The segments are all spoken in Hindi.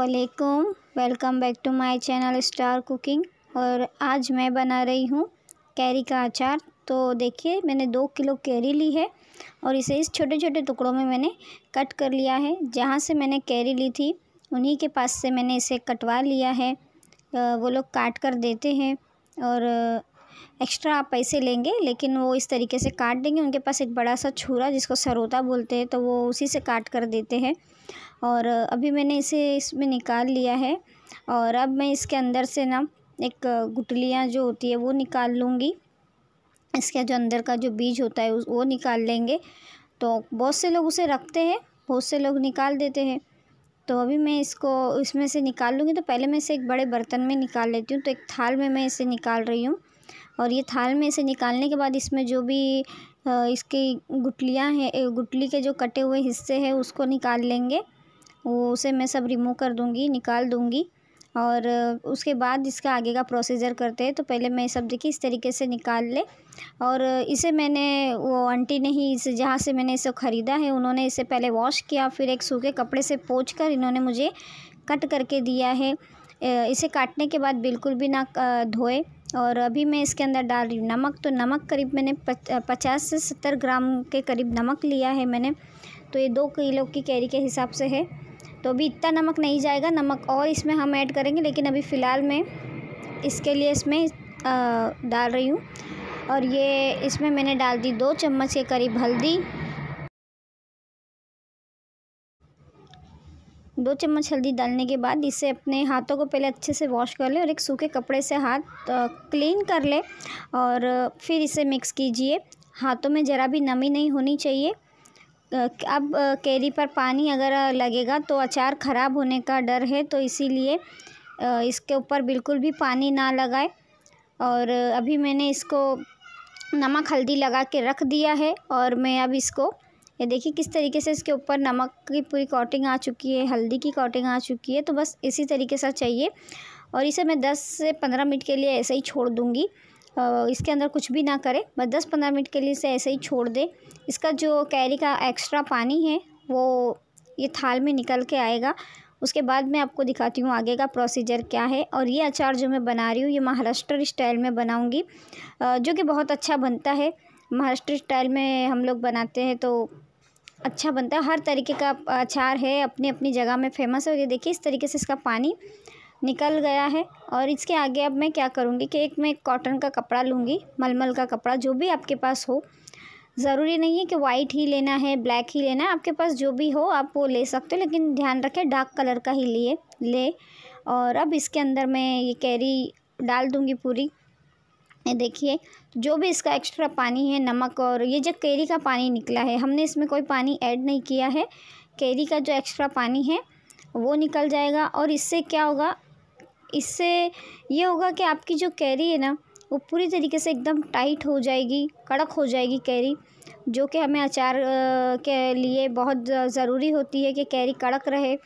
असलकुम welcome back to my channel star cooking और आज मैं बना रही हूँ कैरी का अचार तो देखिए मैंने दो किलो कैरी ली है और इसे इस छोटे छोटे टुकड़ों में मैंने कट कर लिया है जहाँ से मैंने कैरी ली थी उन्हीं के पास से मैंने इसे कटवा लिया है वो लोग काट कर देते हैं और एक्स्ट्रा आप पैसे लेंगे लेकिन वो इस तरीके से काट देंगे उनके पास एक बड़ा सा छूरा जिसको सरोता बोलते हैं तो वो उसी से काट कर देते हैं और अभी मैंने इसे इसमें निकाल लिया है और अब मैं इसके अंदर से ना एक गुटलियाँ जो होती है वो निकाल लूँगी इसका जो अंदर का जो बीज होता है वो निकाल लेंगे तो बहुत से लोग उसे रखते हैं बहुत से लोग निकाल देते हैं तो अभी मैं इसको इसमें से निकाल लूँगी तो पहले मैं इसे एक बड़े बर्तन में निकाल लेती हूँ तो एक थाल में मैं इसे निकाल रही हूँ और ये थाल में इसे निकालने के बाद इसमें जो भी इसकी गुटलियाँ हैं गुटली के जो कटे हुए हिस्से हैं उसको निकाल लेंगे वो उसे मैं सब रिमूव कर दूँगी निकाल दूँगी और उसके बाद इसका आगे का प्रोसीजर करते हैं तो पहले मैं सब देखिए इस तरीके से निकाल ले और इसे मैंने वो आंटी ने ही इसे जहाँ से मैंने इसे ख़रीदा है उन्होंने इसे पहले वॉश किया फिर एक सूखे कपड़े से पोच कर इन्होंने मुझे कट करके दिया है इसे काटने के बाद बिल्कुल भी ना धोए और अभी मैं इसके अंदर डाल रही हूँ नमक तो नमक करीब मैंने पचास से सत्तर ग्राम के करीब नमक लिया है मैंने तो ये दो किलो की कैरी के हिसाब से है तो अभी इतना नमक नहीं जाएगा नमक और इसमें हम ऐड करेंगे लेकिन अभी फ़िलहाल मैं इसके लिए इसमें डाल रही हूँ और ये इसमें मैंने डाल दी दो चम्मच के करीब हल्दी दो चम्मच हल्दी डालने के बाद इसे अपने हाथों को पहले अच्छे से वॉश कर ले और एक सूखे कपड़े से हाथ क्लीन कर ले और फिर इसे मिक्स कीजिए हाथों में ज़रा भी नमी नहीं होनी चाहिए अब कैरी पर पानी अगर लगेगा तो अचार ख़राब होने का डर है तो इसीलिए इसके ऊपर बिल्कुल भी पानी ना लगाए और अभी मैंने इसको नमक हल्दी लगा के रख दिया है और मैं अब इसको ये देखिए किस तरीके से इसके ऊपर नमक की पूरी कोटिंग आ चुकी है हल्दी की कोटिंग आ चुकी है तो बस इसी तरीके से चाहिए और इसे मैं 10 से 15 मिनट के लिए ऐसे ही छोड़ दूँगी इसके अंदर कुछ भी ना करें बस दस पंद्रह मिनट के लिए इसे ऐसे ही छोड़ दें इसका जो कैरी का एक्स्ट्रा पानी है वो ये थाल में निकल के आएगा उसके बाद मैं आपको दिखाती हूँ आगे का प्रोसीजर क्या है और ये अचार जो मैं बना रही हूँ ये महाराष्ट्र स्टाइल में बनाऊँगी जो कि बहुत अच्छा बनता है महाराष्ट्र स्टाइल में हम लोग बनाते हैं तो अच्छा बनता है हर तरीके का अचार है अपनी अपनी जगह में फेमस है और ये देखिए इस तरीके से इसका पानी निकल गया है और इसके आगे अब मैं क्या करूँगी कि एक मैं कॉटन का कपड़ा लूँगी मलमल का कपड़ा जो भी आपके पास हो ज़रूरी नहीं है कि वाइट ही लेना है ब्लैक ही लेना है आपके पास जो भी हो आप वो ले सकते हो लेकिन ध्यान रखें डार्क कलर का ही लिए ले और अब इसके अंदर मैं ये कैरी डाल दूँगी पूरी ये देखिए जो भी इसका एक्स्ट्रा पानी है नमक और ये जो कैरी का पानी निकला है हमने इसमें कोई पानी ऐड नहीं किया है कैरी का जो एक्स्ट्रा पानी है वो निकल जाएगा और इससे क्या होगा इससे ये होगा कि आपकी जो कैरी है ना वो पूरी तरीके से एकदम टाइट हो जाएगी कड़क हो जाएगी कैरी जो कि हमें अचार के लिए बहुत ज़रूरी होती है कि कैरी कड़क रहे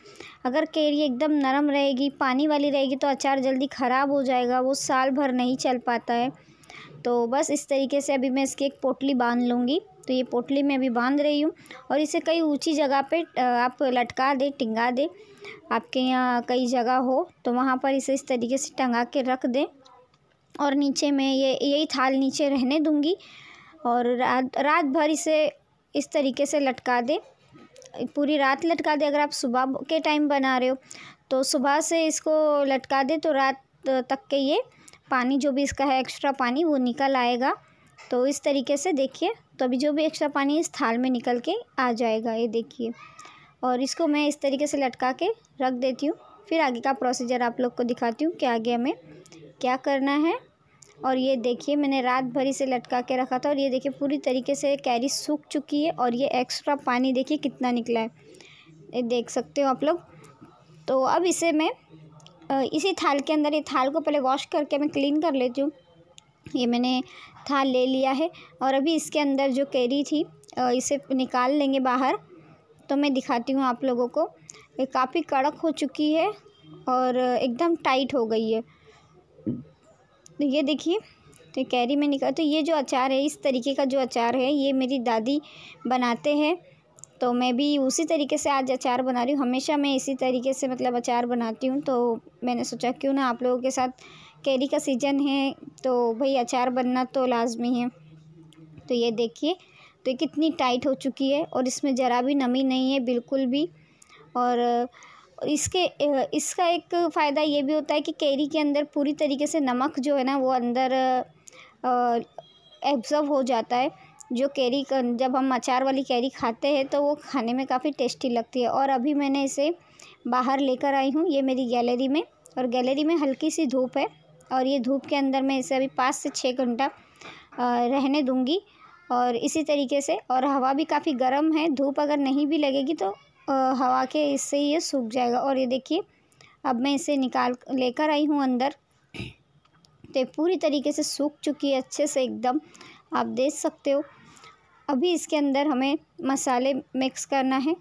अगर कैरी एकदम नरम रहेगी पानी वाली रहेगी तो अचार जल्दी ख़राब हो जाएगा वो साल भर नहीं चल पाता है तो बस इस तरीके से अभी मैं इसकी एक पोटली बांध लूँगी तो ये पोटली में अभी बांध रही हूँ और इसे कई ऊँची जगह पर आप लटका दें टिंगा दे आपके यहाँ कई जगह हो तो वहाँ पर इसे इस तरीके से टंगा के रख दें और नीचे मैं ये यही थाल नीचे रहने दूँगी और रात रात भर इसे इस तरीके से लटका दें पूरी रात लटका दें अगर आप सुबह के टाइम बना रहे हो तो सुबह से इसको लटका दें तो रात तक के ये पानी जो भी इसका है एक्स्ट्रा पानी वो निकल आएगा तो इस तरीके से देखिए तो अभी जो भी एक्स्ट्रा पानी इस थाल में निकल के आ जाएगा ये देखिए और इसको मैं इस तरीके से लटका के रख देती हूँ फिर आगे का प्रोसीजर आप लोग को दिखाती हूँ कि आगे हमें क्या करना है और ये देखिए मैंने रात भर इसे लटका के रखा था और ये देखिए पूरी तरीके से कैरी सूख चुकी है और ये एक्स्ट्रा पानी देखिए कितना निकला है ये देख सकते हो आप लोग तो अब इसे मैं इसी थाल के अंदर ये थाल को पहले वॉश करके मैं क्लीन कर लेती हूँ ये मैंने थाल ले लिया है और अभी इसके अंदर जो कैरी थी इसे निकाल लेंगे बाहर तो मैं दिखाती हूँ आप लोगों को ये काफ़ी कड़क हो चुकी है और एकदम टाइट हो गई है तो ये देखिए तो कैरी में निकाल तो ये जो अचार है इस तरीके का जो अचार है ये मेरी दादी बनाते हैं तो मैं भी उसी तरीके से आज अचार बना रही हूँ हमेशा मैं इसी तरीके से मतलब अचार बनाती हूँ तो मैंने सोचा क्यों ना आप लोगों के साथ कैरी का सीज़न है तो भाई अचार बनना तो लाजमी है तो ये देखिए तो ये कितनी टाइट हो चुकी है और इसमें ज़रा भी नमी नहीं है बिल्कुल भी और इसके इसका एक फ़ायदा ये भी होता है कि कैरी के अंदर पूरी तरीके से नमक जो है ना वो अंदर एब्ज़र्व हो जाता है जो कैरी जब हम अचार वाली कैरी खाते हैं तो वो खाने में काफ़ी टेस्टी लगती है और अभी मैंने इसे बाहर लेकर आई हूँ ये मेरी गैलरी में और गैलरी में हल्की सी धूप है और ये धूप के अंदर मैं इसे अभी पाँच से छः घंटा रहने दूँगी और इसी तरीके से और हवा भी काफ़ी गर्म है धूप अगर नहीं भी लगेगी तो हवा के इससे ये सूख जाएगा और ये देखिए अब मैं इसे निकाल लेकर आई हूँ अंदर तो पूरी तरीके से सूख चुकी है अच्छे से एकदम आप देख सकते हो अभी इसके अंदर हमें मसाले मिक्स करना है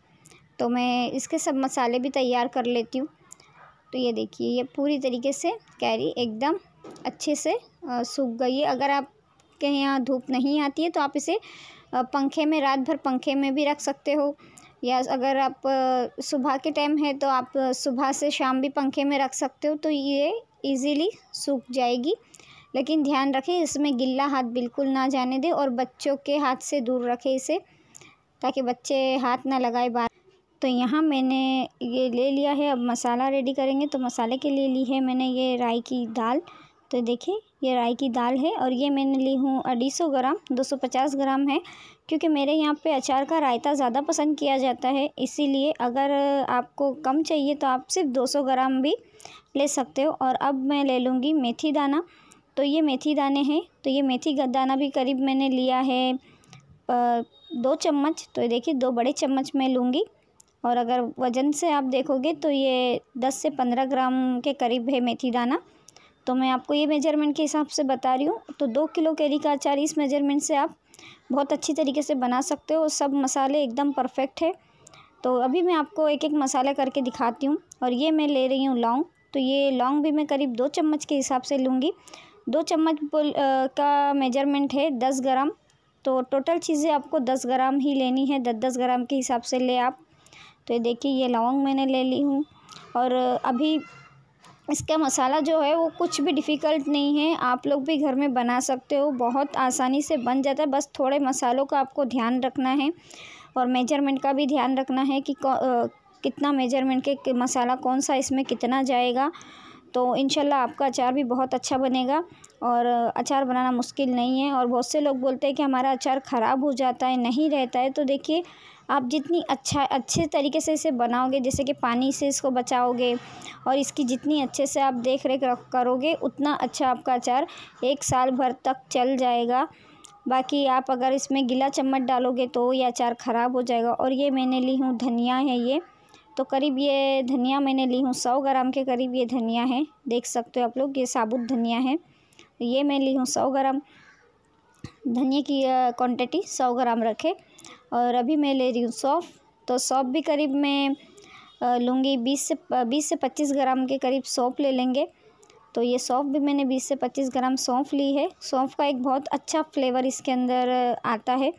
तो मैं इसके सब मसाले भी तैयार कर लेती हूँ तो ये देखिए ये पूरी तरीके से कैरी एकदम अच्छे से सूख गई है अगर आपके यहाँ धूप नहीं आती है तो आप इसे पंखे में रात भर पंखे में भी रख सकते हो या अगर आप सुबह के टाइम है तो आप सुबह से शाम भी पंखे में रख सकते हो तो ये इजीली सूख जाएगी लेकिन ध्यान रखें इसमें गिल्ला हाथ बिल्कुल ना जाने दें और बच्चों के हाथ से दूर रखें इसे ताकि बच्चे हाथ ना लगाए बाहर तो यहाँ मैंने ये ले लिया है अब मसाला रेडी करेंगे तो मसाले के लिए ली है मैंने ये राई की दाल तो देखिए ये राई की दाल है और ये मैंने ली हूँ अढ़ी सौ ग्राम दो सौ पचास ग्राम है क्योंकि मेरे यहाँ पे अचार का रायता ज़्यादा पसंद किया जाता है इसीलिए अगर आपको कम चाहिए तो आप सिर्फ दो सौ ग्राम भी ले सकते हो और अब मैं ले लूँगी मेथी दाना तो ये मेथी दाने हैं तो ये मेथी दाना भी करीब मैंने लिया है दो चम्मच तो देखिए दो बड़े चम्मच मैं लूँगी और अगर वज़न से आप देखोगे तो ये दस से पंद्रह ग्राम के करीब है मेथी दाना तो मैं आपको ये मेजरमेंट के हिसाब से बता रही हूँ तो दो किलो केरी का अचार इस मेजरमेंट से आप बहुत अच्छी तरीके से बना सकते हो सब मसाले एकदम परफेक्ट है तो अभी मैं आपको एक एक मसाला करके दिखाती हूँ और ये मैं ले रही हूँ लौंग तो ये लौंग भी मैं करीब दो चम्मच के हिसाब से लूँगी दो चम्मच बोल का मेजरमेंट है दस ग्राम तो टोटल चीज़ें आपको दस ग्राम ही लेनी है दस दस ग्राम के हिसाब से ले आप तो ये देखिए ये लौंग मैंने ले ली हूँ और अभी इसका मसाला जो है वो कुछ भी डिफ़िकल्ट नहीं है आप लोग भी घर में बना सकते हो बहुत आसानी से बन जाता है बस थोड़े मसालों का आपको ध्यान रखना है और मेजरमेंट का भी ध्यान रखना है कि कितना मेजरमेंट के मसाला कौन सा इसमें कितना जाएगा तो इन आपका अचार भी बहुत अच्छा बनेगा और अचार बनाना मुश्किल नहीं है और बहुत से लोग बोलते हैं कि हमारा अचार ख़राब हो जाता है नहीं रहता है तो देखिए आप जितनी अच्छा अच्छे तरीके से इसे बनाओगे जैसे कि पानी से इसको बचाओगे और इसकी जितनी अच्छे से आप देख रेख करोगे उतना अच्छा आपका अचार एक साल भर तक चल जाएगा बाकी आप अगर इसमें गीला चम्मच डालोगे तो ये अचार ख़राब हो जाएगा और ये मैंने ली हूँ धनिया है ये तो करीब ये धनिया मैंने ली हूँ सौ ग्राम के करीब ये धनिया है देख सकते हो आप लोग ये साबुत धनिया है ये मैं ली हूँ सौ ग्राम धनिया की क्वांटिटी सौ ग्राम रखे और अभी मैं ले रही हूँ सौंफ तो सौंफ भी करीब मैं लूँगी बीस से बीस से पच्चीस ग्राम के करीब सौंफ ले लेंगे तो ये सौंफ भी मैंने बीस से पच्चीस ग्राम सौंफ ली है सौंफ का एक बहुत अच्छा फ्लेवर इसके अंदर आता है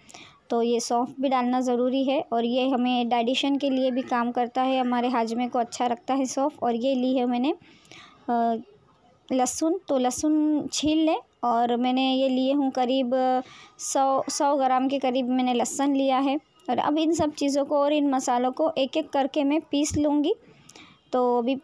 तो ये सौंफ भी डालना ज़रूरी है और ये हमें डाइडिशन के लिए भी काम करता है हमारे हाजमे को अच्छा रखता है सौंफ और ये ली है मैंने लहसुन तो लहसुन छील लें और मैंने ये लिए हूँ करीब सौ सौ ग्राम के करीब मैंने लहसुन लिया है और अब इन सब चीज़ों को और इन मसालों को एक एक करके मैं पीस लूँगी तो अभी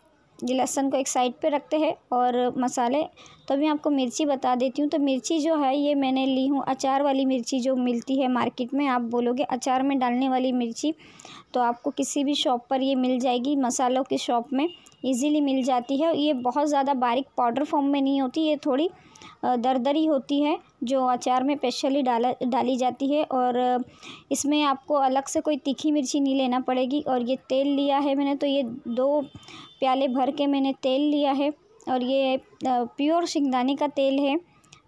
ये लहसुन को एक साइड पे रखते हैं और मसाले तो मैं आपको मिर्ची बता देती हूँ तो मिर्ची जो है ये मैंने ली हूँ अचार वाली मिर्ची जो मिलती है मार्केट में आप बोलोगे अचार में डालने वाली मिर्ची तो आपको किसी भी शॉप पर ये मिल जाएगी मसालों की शॉप में इजीली मिल जाती है ये बहुत ज़्यादा बारीक पाउडर फॉर्म में नहीं होती ये थोड़ी दरदरी होती है जो अचार में स्पेशली डाला डाली जाती है और इसमें आपको अलग से कोई तीखी मिर्ची नहीं लेना पड़ेगी और ये तेल लिया है मैंने तो ये दो प्याले भर के मैंने तेल लिया है और ये प्योर शिंगदानी का तेल है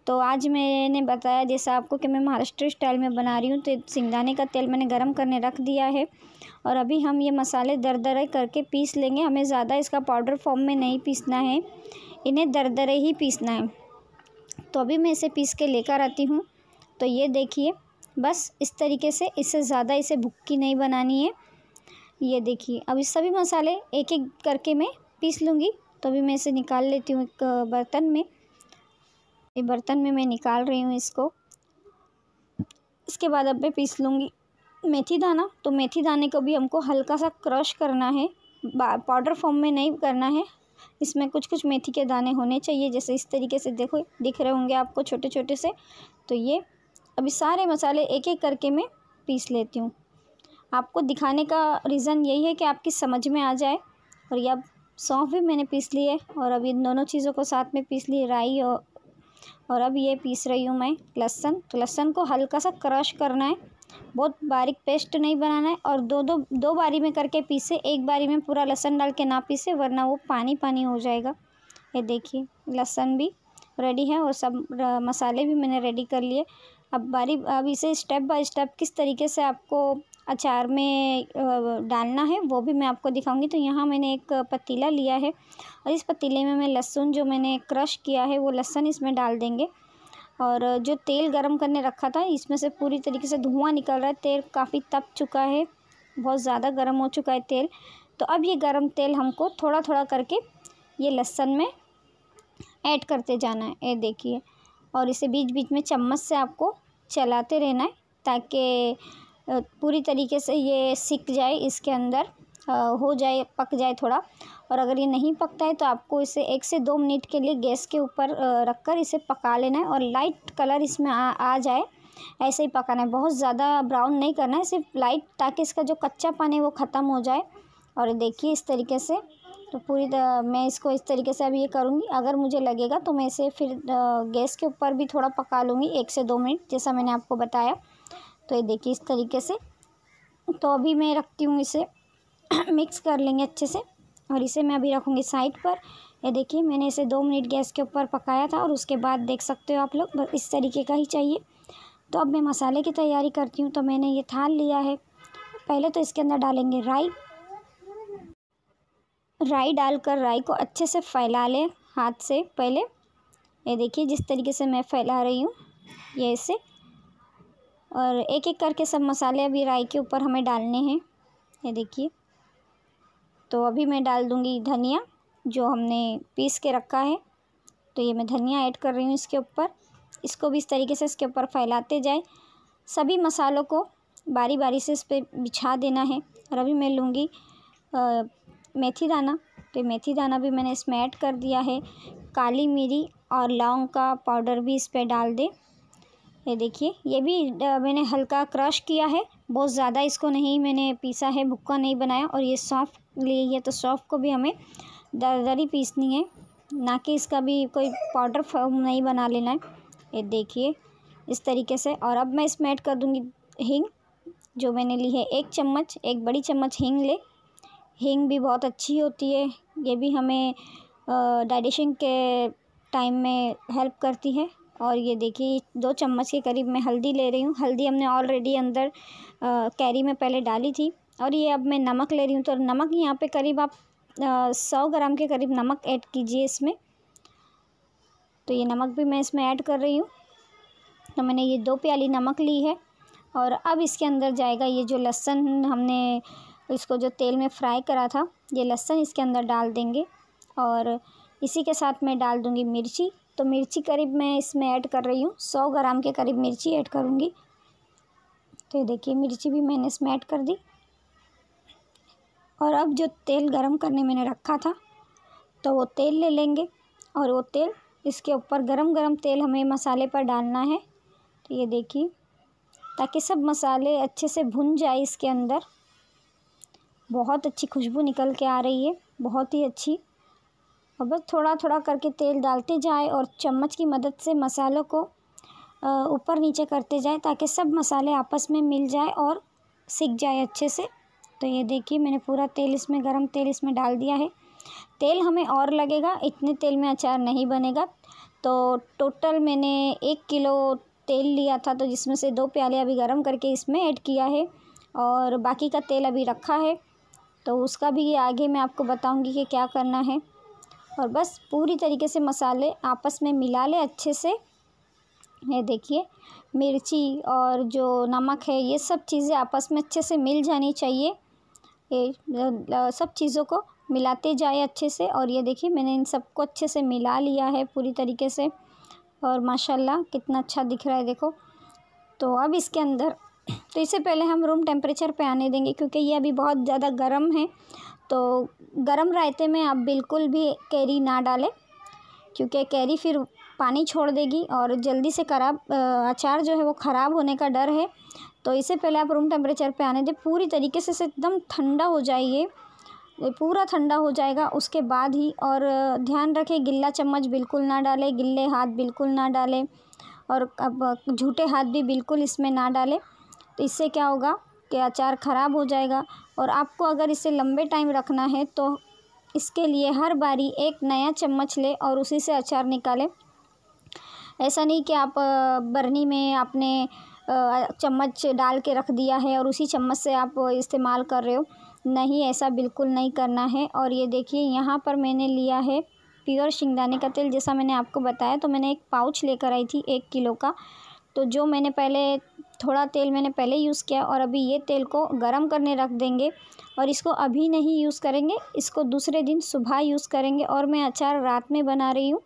तो आज मैंने बताया जैसा आपको कि मैं महाराष्ट्र स्टाइल में बना रही हूँ तो सिंगदाने का तेल मैंने गरम करने रख दिया है और अभी हम ये मसाले दरदरे करके पीस लेंगे हमें ज़्यादा इसका पाउडर फॉर्म में नहीं पीसना है इन्हें दरदरे ही पीसना है तो अभी मैं इसे पीस के लेकर आती हूँ तो ये देखिए बस इस तरीके से इससे ज़्यादा इसे भुक्की नहीं बनानी है ये देखिए अब इस सभी मसाले एक एक करके मैं पीस लूँगी तो अभी मैं इसे निकाल लेती हूँ एक बर्तन में ये बर्तन में मैं निकाल रही हूँ इसको इसके बाद अब मैं पीस लूँगी मेथी दाना तो मेथी दाने को भी हमको हल्का सा क्रश करना है पाउडर फॉर्म में नहीं करना है इसमें कुछ कुछ मेथी के दाने होने चाहिए जैसे इस तरीके से देखो दिख रहे होंगे आपको छोटे छोटे से तो ये अभी सारे मसाले एक एक करके मैं पीस लेती हूँ आपको दिखाने का रीज़न यही है कि आपकी समझ में आ जाए और ये अब सौंफ भी मैंने पीस ली है और अब इन दोनों चीज़ों को साथ में पीस ली राई और और अब ये पीस रही हूँ मैं लहसुन तो लहसन को हल्का सा क्रश करना है बहुत बारीक पेस्ट नहीं बनाना है और दो दो दो बारी में करके पीसे एक बारी में पूरा लहसन डाल के ना पीसे वरना वो पानी पानी हो जाएगा ये देखिए लहसन भी रेडी है और सब मसाले भी मैंने रेडी कर लिए अब बारी अब इसे स्टेप बाय स्टेप किस तरीके से आपको अचार में डालना है वो भी मैं आपको दिखाऊंगी तो यहाँ मैंने एक पतीला लिया है और इस पतीले में मैं लहसुन जो मैंने क्रश किया है वो लहसुन इसमें डाल देंगे और जो तेल गरम करने रखा था इसमें से पूरी तरीके से धुआं निकल रहा है तेल काफ़ी तप चुका है बहुत ज़्यादा गर्म हो चुका है तेल तो अब ये गर्म तेल हमको थोड़ा थोड़ा करके ये लहसुन में ऐड करते जाना है ये देखिए और इसे बीच बीच में चम्मच से आपको चलाते रहना है ताकि पूरी तरीके से ये सिक जाए इसके अंदर हो जाए पक जाए थोड़ा और अगर ये नहीं पकता है तो आपको इसे एक से दो मिनट के लिए गैस के ऊपर रख कर इसे पका लेना है और लाइट कलर इसमें आ, आ जाए ऐसे ही पकाना है बहुत ज़्यादा ब्राउन नहीं करना है सिर्फ लाइट ताकि इसका जो कच्चा पानी है वो ख़त्म हो जाए और देखिए इस तरीके से तो पूरी मैं इसको इस तरीके से अभी ये करूँगी अगर मुझे लगेगा तो मैं इसे फिर गैस के ऊपर भी थोड़ा पका लूँगी एक से दो मिनट जैसा मैंने आपको बताया तो ये देखिए इस तरीके से तो अभी मैं रखती हूँ इसे मिक्स कर लेंगे अच्छे से और इसे मैं अभी रखूँगी साइड पर ये देखिए मैंने इसे दो मिनट गैस के ऊपर पकाया था और उसके बाद देख सकते हो आप लोग बस इस तरीके का ही चाहिए तो अब मैं मसाले की तैयारी करती हूँ तो मैंने ये थाल लिया है पहले तो इसके अंदर डालेंगे राई राई डालकर राई को अच्छे से फैला लें हाथ से पहले ये देखिए जिस तरीके से मैं फैला रही हूँ ये इसे और एक एक करके सब मसाले अभी राई के ऊपर हमें डालने हैं ये देखिए तो अभी मैं डाल दूँगी धनिया जो हमने पीस के रखा है तो ये मैं धनिया ऐड कर रही हूँ इसके ऊपर इसको भी इस तरीके से इसके ऊपर फैलाते जाए सभी मसालों को बारी बारी से इस पर बिछा देना है और अभी मैं लूँगी मेथी दाना तो मेथी दाना भी मैंने इसमें ऐड कर दिया है काली मिरी और लौंग का पाउडर भी इस पर डाल दें ये देखिए ये भी मैंने हल्का क्रश किया है बहुत ज़्यादा इसको नहीं मैंने पीसा है भुक्का नहीं बनाया और ये सॉफ्ट लिए है तो सॉफ्ट को भी हमें दरदरी पीसनी है ना कि इसका भी कोई पाउडर फॉर्म नहीं बना लेना है ये देखिए इस तरीके से और अब मैं इसमें ऐड कर दूँगी हींग जो मैंने ली है एक चम्मच एक बड़ी चम्मच हींग ले हींग भी बहुत अच्छी होती है ये भी हमें डाइजेशन के टाइम में हेल्प करती है और ये देखिए दो चम्मच के करीब मैं हल्दी ले रही हूँ हल्दी हमने ऑलरेडी अंदर कैरी में पहले डाली थी और ये अब मैं नमक ले रही हूँ तो नमक यहाँ पे करीब आप सौ ग्राम के करीब नमक ऐड कीजिए इसमें तो ये नमक भी मैं इसमें ऐड कर रही हूँ तो मैंने ये दो प्याली नमक ली है और अब इसके अंदर जाएगा ये जो लहसन हमने इसको जो तेल में फ्राई करा था ये लहसन इसके अंदर डाल देंगे और इसी के साथ मैं डाल दूँगी मिर्ची तो मिर्ची करीब मैं इसमें ऐड कर रही हूँ सौ ग्राम के करीब मिर्ची ऐड करूँगी तो ये देखिए मिर्ची भी मैंने इसमें ऐड कर दी और अब जो तेल गरम करने मैंने रखा था तो वो तेल ले लेंगे और वो तेल इसके ऊपर गरम गरम तेल हमें मसाले पर डालना है तो ये देखिए ताकि सब मसाले अच्छे से भुन जाए इसके अंदर बहुत अच्छी खुशबू निकल के आ रही है बहुत ही अच्छी और बस थोड़ा थोड़ा करके तेल डालते जाए और चम्मच की मदद से मसालों को ऊपर नीचे करते जाए ताकि सब मसाले आपस में मिल जाए और सिक जाए अच्छे से तो ये देखिए मैंने पूरा तेल इसमें गरम तेल इसमें डाल दिया है तेल हमें और लगेगा इतने तेल में अचार नहीं बनेगा तो टोटल मैंने एक किलो तेल लिया था तो जिसमें से दो प्याले अभी गरम करके इसमें ऐड किया है और बाकी का तेल अभी रखा है तो उसका भी आगे मैं आपको बताऊंगी कि क्या करना है और बस पूरी तरीके से मसाले आपस में मिला लें अच्छे से ये देखिए मिर्ची और जो नमक है ये सब चीज़ें आपस में अच्छे से मिल जानी चाहिए ये सब चीज़ों को मिलाते जाए अच्छे से और ये देखिए मैंने इन सबको अच्छे से मिला लिया है पूरी तरीके से और माशाल्लाह कितना अच्छा दिख रहा है देखो तो अब इसके अंदर तो इससे पहले हम रूम टेम्परेचर पे आने देंगे क्योंकि ये अभी बहुत ज़्यादा गर्म है तो गर्म रायते में आप बिल्कुल भी कैरी ना डालें क्योंकि कैरी फिर पानी छोड़ देगी और जल्दी से खराब अचार जो है वो ख़राब होने का डर है तो इसे पहले आप रूम टेम्परेचर पे आने दें पूरी तरीके से एकदम ठंडा हो जाइए पूरा ठंडा हो जाएगा उसके बाद ही और ध्यान रखें गिल्ला चम्मच बिल्कुल ना डालें गिल्ले हाथ बिल्कुल ना डालें और अब झूठे हाथ भी बिल्कुल इसमें ना डालें तो इससे क्या होगा कि अचार ख़राब हो जाएगा और आपको अगर इसे लंबे टाइम रखना है तो इसके लिए हर बारी एक नया चम्मच ले और उसी से अचार निकालें ऐसा नहीं कि आप बरनी में आपने चम्मच डाल के रख दिया है और उसी चम्मच से आप इस्तेमाल कर रहे हो नहीं ऐसा बिल्कुल नहीं करना है और ये देखिए यहाँ पर मैंने लिया है प्योर शिंगदाने का तेल जैसा मैंने आपको बताया तो मैंने एक पाउच लेकर आई थी एक किलो का तो जो मैंने पहले थोड़ा तेल मैंने पहले यूज़ किया और अभी ये तेल को गर्म करने रख देंगे और इसको अभी नहीं यूज़ करेंगे इसको दूसरे दिन सुबह यूज़ करेंगे और मैं अचार रात में बना रही हूँ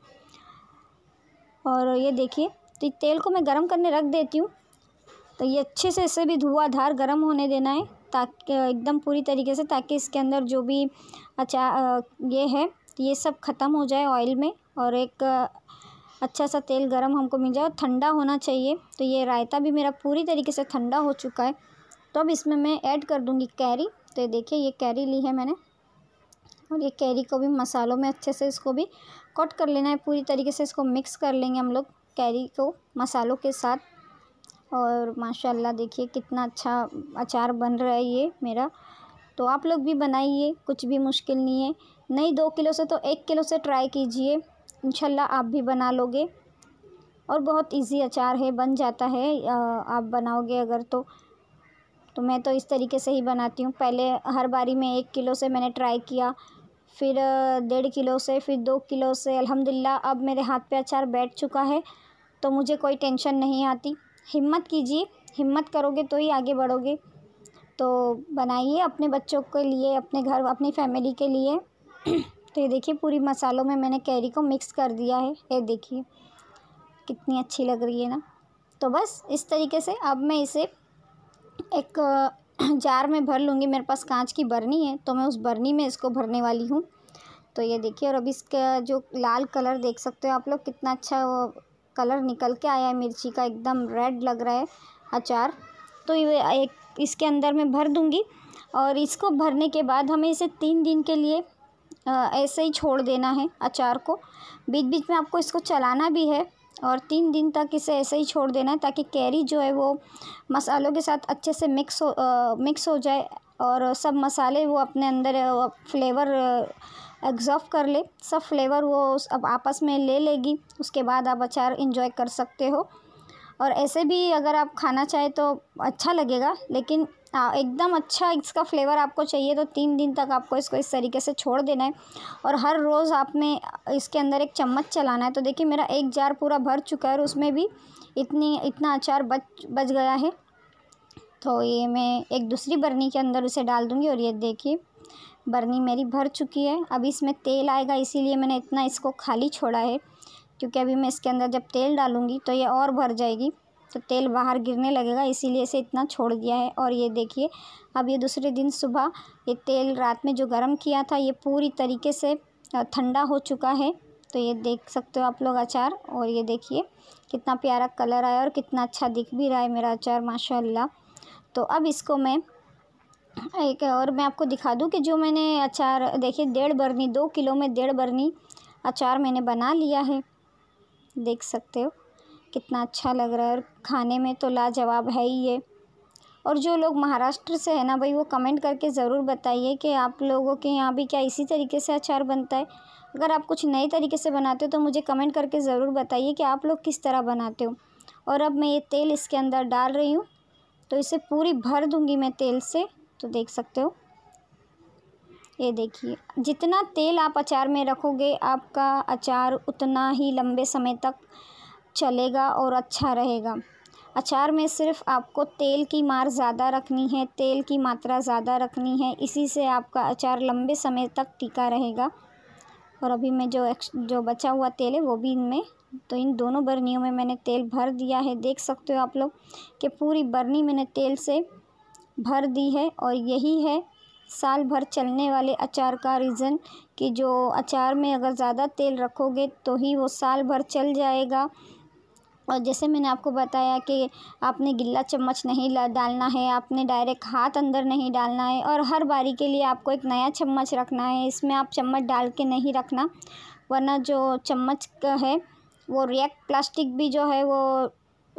और ये देखिए तो तेल को मैं गर्म करने रख देती हूँ तो ये अच्छे से इसे भी धार गर्म होने देना है ताकि एकदम पूरी तरीके से ताकि इसके अंदर जो भी अचार ये है ये सब ख़त्म हो जाए ऑयल में और एक अच्छा सा तेल गरम हमको मिल जाए ठंडा होना चाहिए तो ये रायता भी मेरा पूरी तरीके से ठंडा हो चुका है तो अब इसमें मैं ऐड कर दूँगी कैरी तो ये देखिए ये कैरी ली है मैंने और ये कैरी को भी मसालों में अच्छे से इसको भी कट कर लेना है पूरी तरीके से इसको मिक्स कर लेंगे हम लोग कैरी को मसालों के साथ और माशाल्लाह देखिए कितना अच्छा अचार बन रहा है ये मेरा तो आप लोग भी बनाइए कुछ भी मुश्किल नहीं है नहीं दो किलो से तो एक किलो से ट्राई कीजिए इंशाल्लाह आप भी बना लोगे और बहुत इजी अचार है बन जाता है आप बनाओगे अगर तो तो मैं तो इस तरीके से ही बनाती हूँ पहले हर बारी में एक किलो से मैंने ट्राई किया फिर डेढ़ किलो से फिर दो किलो से अल्हम्दुलिल्लाह अब मेरे हाथ पे अचार बैठ चुका है तो मुझे कोई टेंशन नहीं आती हिम्मत कीजिए हिम्मत करोगे तो ही आगे बढ़ोगे तो बनाइए अपने बच्चों के लिए अपने घर अपनी फैमिली के लिए तो ये देखिए पूरी मसालों में मैंने कैरी को मिक्स कर दिया है ये देखिए कितनी अच्छी लग रही है ना तो बस इस तरीके से अब मैं इसे एक जार में भर लूँगी मेरे पास कांच की बरनी है तो मैं उस बरनी में इसको भरने वाली हूँ तो ये देखिए और अब इसका जो लाल कलर देख सकते हो आप लोग कितना अच्छा वो कलर निकल के आया है मिर्ची का एकदम रेड लग रहा है अचार तो ये एक इसके अंदर मैं भर दूँगी और इसको भरने के बाद हमें इसे तीन दिन के लिए ऐसे ही छोड़ देना है अचार को बीच बीच में आपको इसको चलाना भी है और तीन दिन तक इसे ऐसे ही छोड़ देना है ताकि कैरी जो है वो मसालों के साथ अच्छे से मिक्स हो आ, मिक्स हो जाए और सब मसाले वो अपने अंदर फ्लेवर एग्जॉर्व कर ले सब फ्लेवर वो अब आपस में ले लेगी उसके बाद आप अचार इंजॉय कर सकते हो और ऐसे भी अगर आप खाना चाहें तो अच्छा लगेगा लेकिन हाँ एकदम अच्छा इसका फ्लेवर आपको चाहिए तो तीन दिन तक आपको इसको इस तरीके से छोड़ देना है और हर रोज़ आप में इसके अंदर एक चम्मच चलाना है तो देखिए मेरा एक जार पूरा भर चुका है और उसमें भी इतनी इतना अचार बच बच गया है तो ये मैं एक दूसरी बर्नी के अंदर उसे डाल दूँगी और ये देखिए बर्नी मेरी भर चुकी है अभी इसमें तेल आएगा इसीलिए मैंने इतना इसको खाली छोड़ा है क्योंकि अभी मैं इसके अंदर जब तेल डालूँगी तो ये और भर जाएगी तो तेल बाहर गिरने लगेगा इसीलिए इसे इतना छोड़ दिया है और ये देखिए अब ये दूसरे दिन सुबह ये तेल रात में जो गर्म किया था ये पूरी तरीके से ठंडा हो चुका है तो ये देख सकते हो आप लोग अचार और ये देखिए कितना प्यारा कलर आया और कितना अच्छा दिख भी रहा है मेरा अचार माशाल्लाह तो अब इसको मैं एक और मैं आपको दिखा दूँ कि जो मैंने अचार देखिए डेढ़ बरनी दो किलो में डेढ़ बरनी अचार मैंने बना लिया है देख सकते हो कितना अच्छा लग रहा है और खाने में तो लाजवाब है ही ये और जो लोग महाराष्ट्र से है ना भाई वो कमेंट करके ज़रूर बताइए कि आप लोगों के यहाँ भी क्या इसी तरीके से अचार बनता है अगर आप कुछ नए तरीके से बनाते हो तो मुझे कमेंट करके ज़रूर बताइए कि आप लोग किस तरह बनाते हो और अब मैं ये तेल इसके अंदर डाल रही हूँ तो इसे पूरी भर दूँगी मैं तेल से तो देख सकते हो ये देखिए जितना तेल आप अचार में रखोगे आपका अचार उतना ही लंबे समय तक चलेगा और अच्छा रहेगा अचार में सिर्फ आपको तेल की मार ज़्यादा रखनी है तेल की मात्रा ज़्यादा रखनी है इसी से आपका अचार लंबे समय तक टिका रहेगा और अभी मैं जो जो बचा हुआ तेल है वो भी इनमें तो इन दोनों बर्नियों में मैंने तेल भर दिया है देख सकते हो आप लोग कि पूरी बर्नी मैंने तेल से भर दी है और यही है साल भर चलने वाले अचार का रीज़न कि जो अचार में अगर ज़्यादा तेल रखोगे तो ही वो साल भर चल जाएगा और जैसे मैंने आपको बताया कि आपने गिल्ला चम्मच नहीं ला डालना है आपने डायरेक्ट हाथ अंदर नहीं डालना है और हर बारी के लिए आपको एक नया चम्मच रखना है इसमें आप चम्मच डाल के नहीं रखना वरना जो चम्मच का है वो रिएक्ट प्लास्टिक भी जो है वो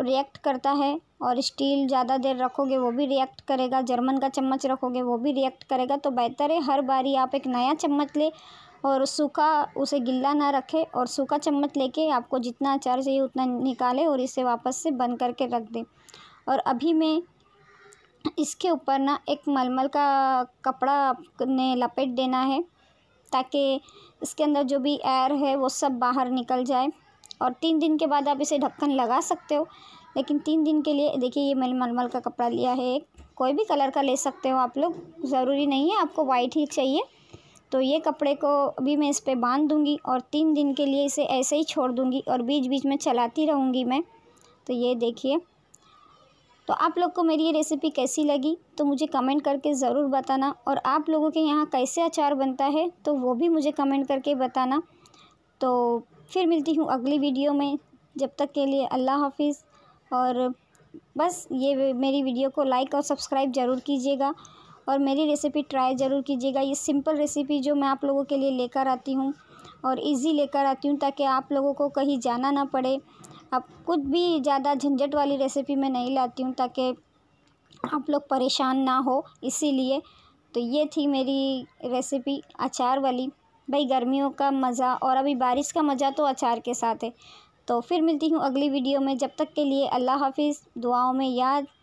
रिएक्ट करता है और स्टील ज़्यादा देर रखोगे वो भी रिएक्ट करेगा जर्मन का चम्मच रखोगे वो भी रिएक्ट करेगा तो बेहतर है हर बारी आप एक नया चम्मच ले और सूखा उसे गिल्ला ना रखें और सूखा चम्मच लेके आपको जितना अचार चाहिए उतना निकालें और इसे वापस से बंद करके रख दें और अभी मैं इसके ऊपर ना एक मलमल का कपड़ा आपने लपेट देना है ताकि इसके अंदर जो भी एयर है वो सब बाहर निकल जाए और तीन दिन के बाद आप इसे ढक्कन लगा सकते हो लेकिन तीन दिन के लिए देखिए ये मैंने मलमल का कपड़ा लिया है एक कोई भी कलर का ले सकते हो आप लोग ज़रूरी नहीं है आपको वाइट ही चाहिए तो ये कपड़े को भी मैं इस पर बांध दूँगी और तीन दिन के लिए इसे ऐसे ही छोड़ दूँगी और बीच बीच में चलाती रहूँगी मैं तो ये देखिए तो आप लोग को मेरी ये रेसिपी कैसी लगी तो मुझे कमेंट करके ज़रूर बताना और आप लोगों के यहाँ कैसे अचार बनता है तो वो भी मुझे कमेंट करके बताना तो फिर मिलती हूँ अगली वीडियो में जब तक के लिए अल्लाह हाफिज़ और बस ये मेरी वीडियो को लाइक और सब्सक्राइब ज़रूर कीजिएगा और मेरी रेसिपी ट्राई ज़रूर कीजिएगा ये सिंपल रेसिपी जो मैं आप लोगों के लिए लेकर आती हूँ और इजी लेकर आती हूँ ताकि आप लोगों को कहीं जाना ना पड़े अब कुछ भी ज़्यादा झंझट वाली रेसिपी मैं नहीं लाती हूँ ताकि आप लोग परेशान ना हो इसीलिए तो ये थी मेरी रेसिपी अचार वाली भाई गर्मियों का मज़ा और अभी बारिश का मज़ा तो अचार के साथ है तो फिर मिलती हूँ अगली वीडियो में जब तक के लिए अल्लाह हाफिज़ दुआओं में याद